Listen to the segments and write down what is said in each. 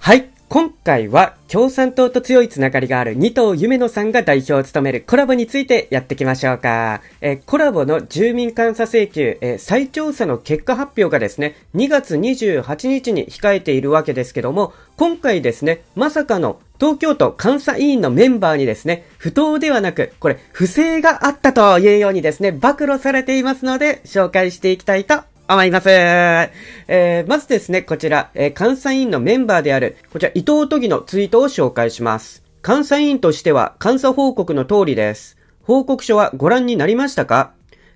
はい。今回は共産党と強いつながりがある二党夢野さんが代表を務めるコラボについてやっていきましょうか。えコラボの住民監査請求、え再調査の結果発表がですね、2月28日に控えているわけですけども、今回ですね、まさかの東京都監査委員のメンバーにですね、不当ではなく、これ、不正があったというようにですね、暴露されていますので、紹介していきたいと思います。えー、まずですね、こちら、えー、監査委員のメンバーである、こちら、伊藤都議のツイートを紹介します。監査委員としては、監査報告の通りです。報告書はご覧になりましたか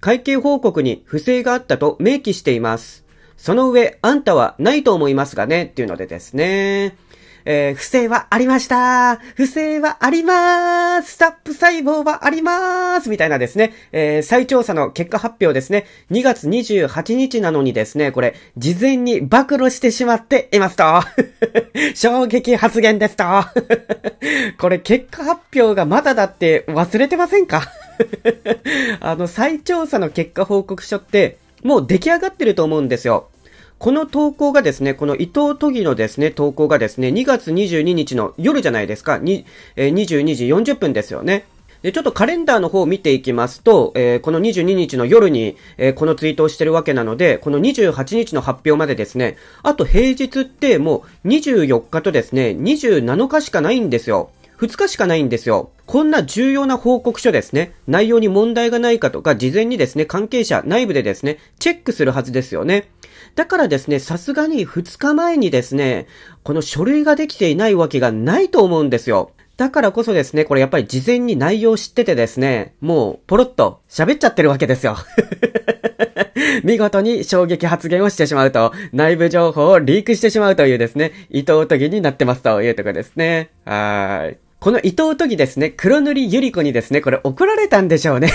会計報告に不正があったと明記しています。その上、あんたはないと思いますがね、っていうのでですね。えー、不正はありました不正はありまーすスタップ細胞はありまーすみたいなですね、えー、再調査の結果発表ですね、2月28日なのにですね、これ、事前に暴露してしまっていますと 衝撃発言ですと これ、結果発表がまだだって忘れてませんか あの、再調査の結果報告書って、もう出来上がってると思うんですよ。この投稿がですね、この伊藤都議のですね、投稿がですね、2月22日の夜じゃないですか、え22時40分ですよね。で、ちょっとカレンダーの方を見ていきますと、えー、この22日の夜に、えー、このツイートをしてるわけなので、この28日の発表までですね、あと平日ってもう24日とですね、27日しかないんですよ。2日しかないんですよ。こんな重要な報告書ですね、内容に問題がないかとか、事前にですね、関係者、内部でですね、チェックするはずですよね。だからですね、さすがに2日前にですね、この書類ができていないわけがないと思うんですよ。だからこそですね、これやっぱり事前に内容を知っててですね、もうポロッと喋っちゃってるわけですよ。見事に衝撃発言をしてしまうと、内部情報をリークしてしまうというですね、伊藤とぎになってますというところですね。はーい。この伊藤都議ですね、黒塗りゆり子にですね、これ怒られたんでしょうね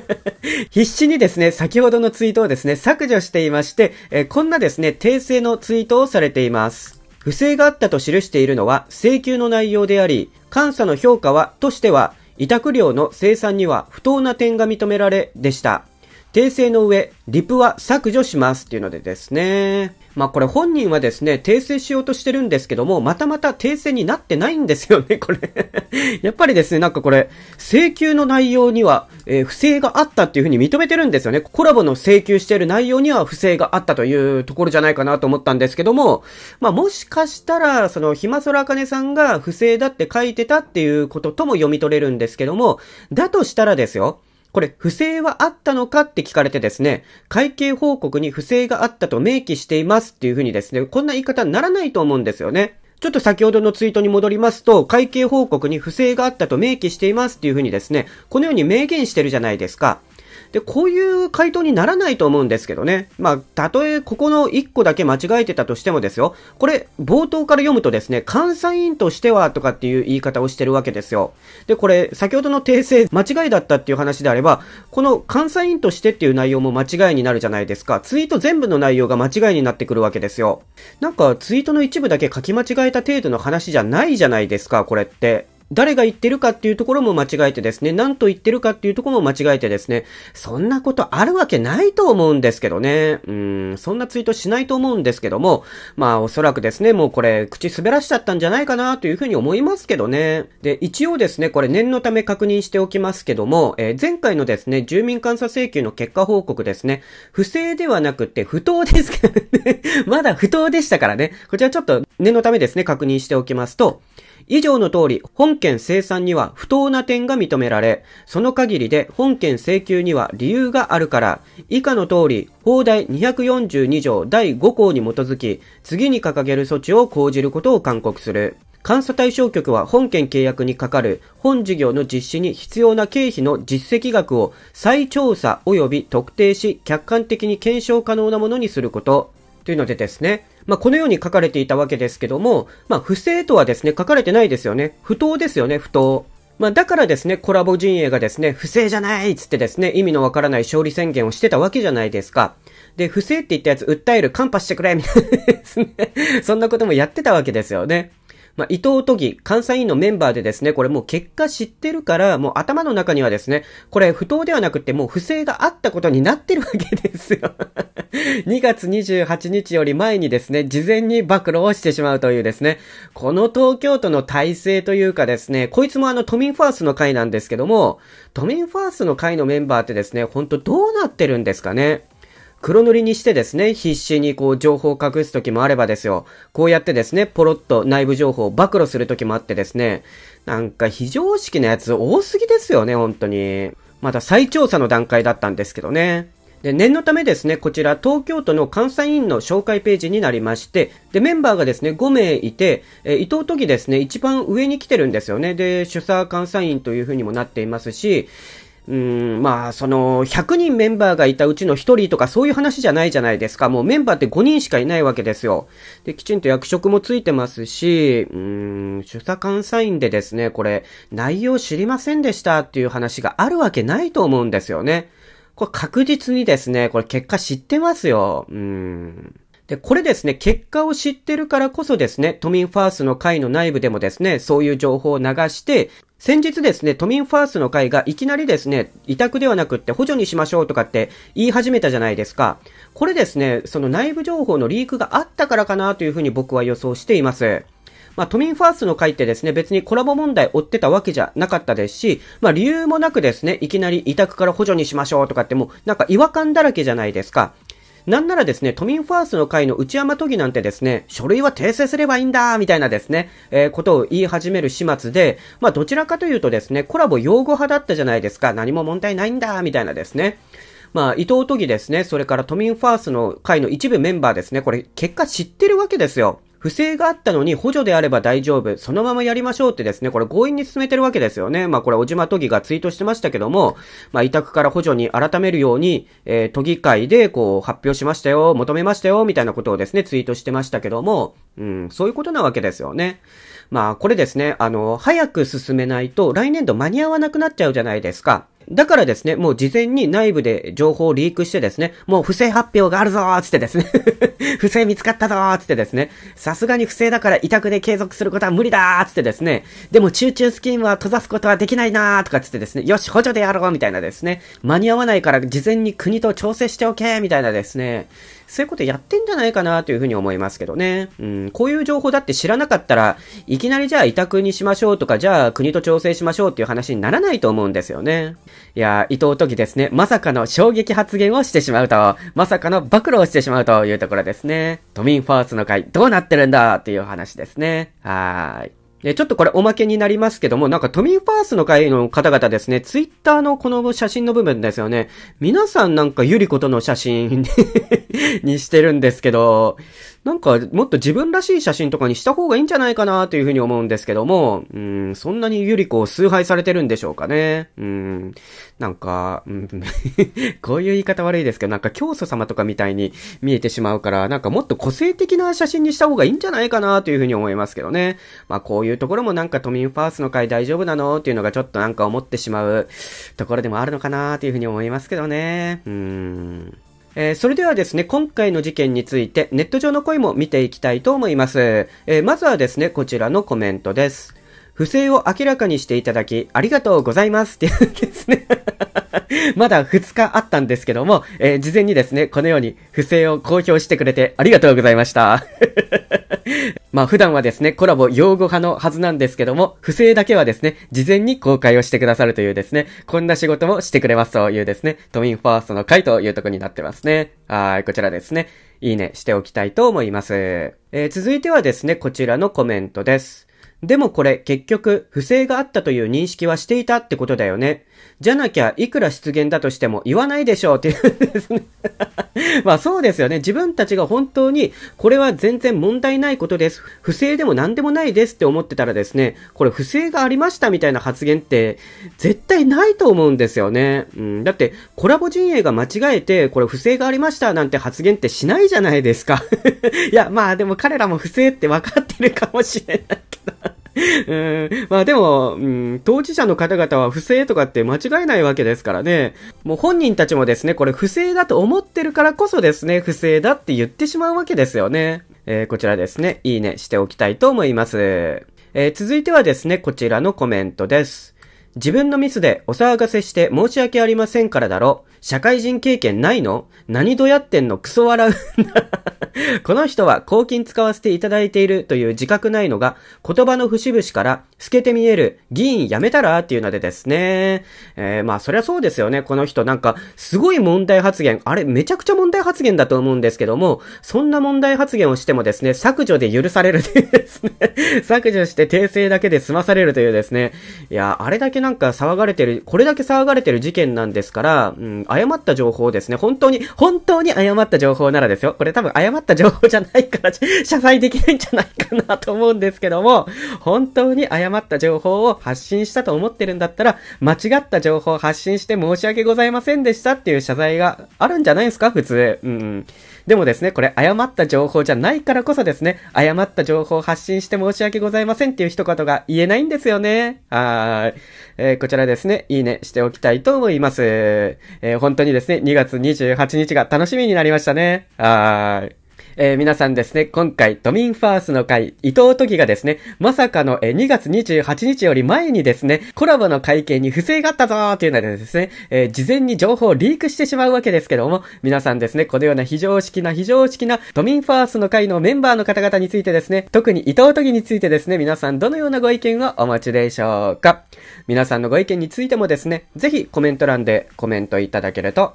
必死にですね、先ほどのツイートをですね、削除していまして、えこんなですね、訂正のツイートをされています。不正があったと記しているのは請求の内容であり、監査の評価は、としては、委託料の生産には不当な点が認められ、でした。訂正の上、リプは削除しますっていうのでですね。まあこれ本人はですね、訂正しようとしてるんですけども、またまた訂正になってないんですよね、これ やっぱりですね、なんかこれ、請求の内容には、えー、不正があったっていうふうに認めてるんですよね。コラボの請求してる内容には不正があったというところじゃないかなと思ったんですけども、まあもしかしたら、その、ひまそらあかねさんが不正だって書いてたっていうこととも読み取れるんですけども、だとしたらですよ、これ、不正はあったのかって聞かれてですね、会計報告に不正があったと明記していますっていうふうにですね、こんな言い方にならないと思うんですよね。ちょっと先ほどのツイートに戻りますと、会計報告に不正があったと明記していますっていうふうにですね、このように明言してるじゃないですか。で、こういう回答にならないと思うんですけどね。まあ、たとえここの1個だけ間違えてたとしてもですよ。これ、冒頭から読むとですね、監査員としてはとかっていう言い方をしてるわけですよ。で、これ、先ほどの訂正、間違いだったっていう話であれば、この監査員としてっていう内容も間違いになるじゃないですか。ツイート全部の内容が間違いになってくるわけですよ。なんか、ツイートの一部だけ書き間違えた程度の話じゃないじゃないですか、これって。誰が言ってるかっていうところも間違えてですね、何と言ってるかっていうところも間違えてですね、そんなことあるわけないと思うんですけどね、うん、そんなツイートしないと思うんですけども、まあおそらくですね、もうこれ、口滑らしちゃったんじゃないかなというふうに思いますけどね。で、一応ですね、これ念のため確認しておきますけども、えー、前回のですね、住民監査請求の結果報告ですね、不正ではなくて不当ですけどね、まだ不当でしたからね、こちらちょっと念のためですね、確認しておきますと、以上の通り、本件生産には不当な点が認められ、その限りで本件請求には理由があるから、以下の通り、法第242条第5項に基づき、次に掲げる措置を講じることを勧告する。監査対象局は本件契約に係る本事業の実施に必要な経費の実績額を再調査及び特定し客観的に検証可能なものにすること。というのでですね、まあ、このように書かれていたわけですけども、まあ、不正とはですね、書かれてないですよね。不当ですよね、不当。まあ、だからですね、コラボ陣営がですね、不正じゃないっつってですね、意味のわからない勝利宣言をしてたわけじゃないですか。で、不正って言ったやつ訴える、カンパしてくれみたいなですね。そんなこともやってたわけですよね。まあ、伊藤都議、監査委員のメンバーでですね、これもう結果知ってるから、もう頭の中にはですね、これ不当ではなくてもう不正があったことになってるわけですよ2 月28日より前にですね、事前に暴露をしてしまうというですね、この東京都の体制というかですね、こいつもあの都民ファーストの会なんですけども、都民ファーストの会のメンバーってですね、ほんとどうなってるんですかね。黒塗りにしてですね、必死にこう情報を隠す時もあればですよ、こうやってですね、ポロッと内部情報を暴露する時もあってですね、なんか非常識なやつ多すぎですよね、本当に。まだ再調査の段階だったんですけどね。で、念のためですね、こちら東京都の監査委員の紹介ページになりまして、で、メンバーがですね、5名いて、え伊藤都議ですね、一番上に来てるんですよね。で、主査監査員というふうにもなっていますし、うん、まあ、その、100人メンバーがいたうちの1人とかそういう話じゃないじゃないですか。もうメンバーって5人しかいないわけですよ。で、きちんと役職もついてますし、うん、主査監査員でですね、これ、内容知りませんでしたっていう話があるわけないと思うんですよね。これ確実にですね、これ結果知ってますよ。うん。で、これですね、結果を知ってるからこそですね、都民ファーストの会の内部でもですね、そういう情報を流して、先日ですね、都民ファーストの会がいきなりですね、委託ではなくって補助にしましょうとかって言い始めたじゃないですか。これですね、その内部情報のリークがあったからかなというふうに僕は予想しています。まあ、都民ファーストの会ってですね、別にコラボ問題追ってたわけじゃなかったですし、まあ、理由もなくですね、いきなり委託から補助にしましょうとかってもう、なんか違和感だらけじゃないですか。なんならですね、都民ファーストの会の内山都議なんてですね、書類は訂正すればいいんだみたいなですね、えー、ことを言い始める始末で、まあどちらかというとですね、コラボ擁護派だったじゃないですか、何も問題ないんだみたいなですね。まあ、伊藤都議ですね、それから都民ファーストの会の一部メンバーですね、これ結果知ってるわけですよ。不正があったのに補助であれば大丈夫、そのままやりましょうってですね、これ強引に進めてるわけですよね。まあこれ、小島都議がツイートしてましたけども、まあ委託から補助に改めるように、えー、都議会でこう発表しましたよ、求めましたよ、みたいなことをですね、ツイートしてましたけども、うん、そういうことなわけですよね。まあこれですね、あの、早く進めないと来年度間に合わなくなっちゃうじゃないですか。だからですね、もう事前に内部で情報をリークしてですね、もう不正発表があるぞーつってですね 不正見つかったぞーつってですね、さすがに不正だから委託で継続することは無理だーつってですね、でも中中スキームは閉ざすことはできないなーとかつってですね、よし、補助でやろうみたいなですね、間に合わないから事前に国と調整しておけみたいなですね、そういうことやってんじゃないかなというふうに思いますけどね。うん、こういう情報だって知らなかったら、いきなりじゃあ委託にしましょうとか、じゃあ国と調整しましょうっていう話にならないと思うんですよね。いや伊藤時ですね、まさかの衝撃発言をしてしまうと、まさかの暴露をしてしまうというところですね。都民ファーストの会、どうなってるんだっていう話ですね。はーい。ちょっとこれおまけになりますけども、なんか都民ファーストの会の方々ですね、ツイッターのこの写真の部分ですよね。皆さんなんかゆりことの写真 にしてるんですけど、なんか、もっと自分らしい写真とかにした方がいいんじゃないかなというふうに思うんですけども、うん、そんなにゆりこを崇拝されてるんでしょうかね。うん、なんか、こういう言い方悪いですけど、なんか教祖様とかみたいに見えてしまうから、なんかもっと個性的な写真にした方がいいんじゃないかなというふうに思いますけどね。まあこういうところもなんか都民ファーストの会大丈夫なのっていうのがちょっとなんか思ってしまうところでもあるのかなというふうに思いますけどね。うん。えー、それではですね、今回の事件についてネット上の声も見ていきたいと思います。えー、まずはですね、こちらのコメントです。不正を明らかにしていただき、ありがとうございますっていうですね まだ2日あったんですけども、えー、事前にですね、このように不正を公表してくれてありがとうございました まあ普段はですね、コラボ用語派のはずなんですけども、不正だけはですね、事前に公開をしてくださるというですね、こんな仕事もしてくれますというですね、都民ファーストの会というとこになってますね。はい、こちらですね。いいねしておきたいと思います。えー、続いてはですね、こちらのコメントです。でもこれ結局不正があったという認識はしていたってことだよね。じゃなきゃいくら失言だとしても言わないでしょうっていうんですね まあそうですよね。自分たちが本当にこれは全然問題ないことです。不正でも何でもないですって思ってたらですね、これ不正がありましたみたいな発言って絶対ないと思うんですよね。うん、だってコラボ陣営が間違えてこれ不正がありましたなんて発言ってしないじゃないですか いやまあでも彼らも不正ってわかってるかもしれないけど うん、まあでも、うん、当事者の方々は不正とかって間違えないわけですからね。もう本人たちもですね、これ不正だと思ってるからこそですね、不正だって言ってしまうわけですよね。えー、こちらですね、いいねしておきたいと思います。えー、続いてはですね、こちらのコメントです。自分のミスでお騒がせして申し訳ありませんからだろ。社会人経験ないの何度やってんのクソ笑う この人は公金使わせていただいているという自覚ないのが、言葉の節々から透けて見える、議員辞めたらっていうのでですね。えー、まあそりゃそうですよね。この人なんか、すごい問題発言。あれ、めちゃくちゃ問題発言だと思うんですけども、そんな問題発言をしてもですね、削除で許されるというですね。削除して訂正だけで済まされるというですね。いや、あれだけなんか騒がれてる、これだけ騒がれてる事件なんですから、うん、誤った情報ですね。本当に、本当に誤った情報ならですよ。これ多分誤った情報じゃないから、謝罪できないんじゃないかなと思うんですけども、本当に誤誤った情報を発信したと思ってるんだったら、間違った情報を発信して申し訳ございませんでしたっていう謝罪があるんじゃないですか普通。うん。でもですね、これ誤った情報じゃないからこそですね、誤った情報を発信して申し訳ございませんっていう一言が言えないんですよね。はい。えー、こちらですね、いいねしておきたいと思います。えー、本当にですね、2月28日が楽しみになりましたね。はい。えー、皆さんですね、今回、ドミンファースの会、伊藤議がですね、まさかの、えー、2月28日より前にですね、コラボの会見に不正があったぞーというのでですね、えー、事前に情報をリークしてしまうわけですけども、皆さんですね、このような非常識な非常識な、ドミンファースの会のメンバーの方々についてですね、特に伊藤議についてですね、皆さんどのようなご意見をお持ちでしょうか皆さんのご意見についてもですね、ぜひコメント欄でコメントいただけると